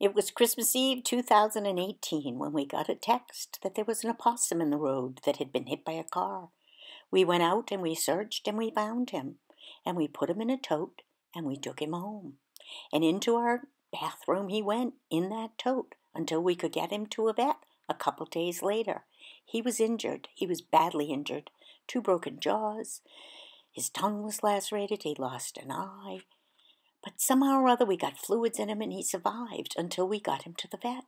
It was Christmas Eve 2018 when we got a text that there was an opossum in the road that had been hit by a car. We went out and we searched and we found him. And we put him in a tote and we took him home. And into our bathroom he went in that tote until we could get him to a vet a couple days later. He was injured. He was badly injured. Two broken jaws. His tongue was lacerated. He lost an eye. But somehow or other, we got fluids in him and he survived until we got him to the vet.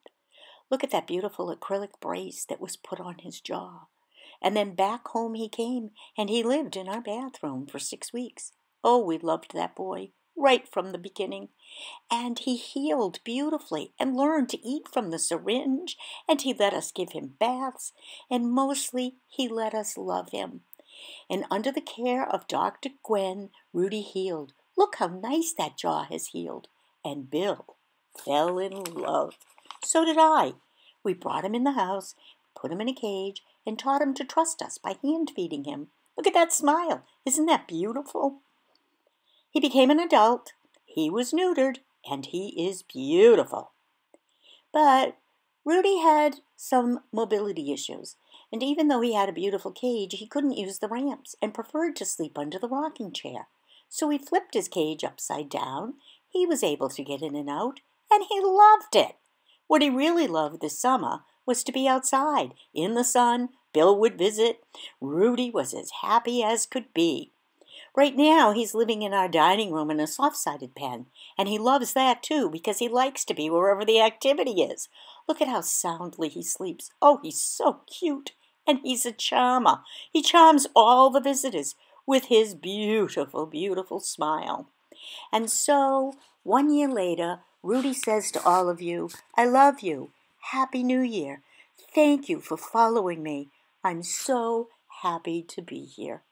Look at that beautiful acrylic brace that was put on his jaw. And then back home he came, and he lived in our bathroom for six weeks. Oh, we loved that boy right from the beginning. And he healed beautifully and learned to eat from the syringe, and he let us give him baths, and mostly he let us love him. And under the care of Dr. Gwen, Rudy healed Look how nice that jaw has healed. And Bill fell in love. So did I. We brought him in the house, put him in a cage, and taught him to trust us by hand feeding him. Look at that smile. Isn't that beautiful? He became an adult, he was neutered, and he is beautiful. But Rudy had some mobility issues, and even though he had a beautiful cage, he couldn't use the ramps and preferred to sleep under the rocking chair so he flipped his cage upside down. He was able to get in and out, and he loved it. What he really loved this summer was to be outside, in the sun. Bill would visit. Rudy was as happy as could be. Right now, he's living in our dining room in a soft sided pen, and he loves that too because he likes to be wherever the activity is. Look at how soundly he sleeps. Oh, he's so cute, and he's a charmer. He charms all the visitors with his beautiful, beautiful smile. And so, one year later, Rudy says to all of you, I love you. Happy New Year. Thank you for following me. I'm so happy to be here.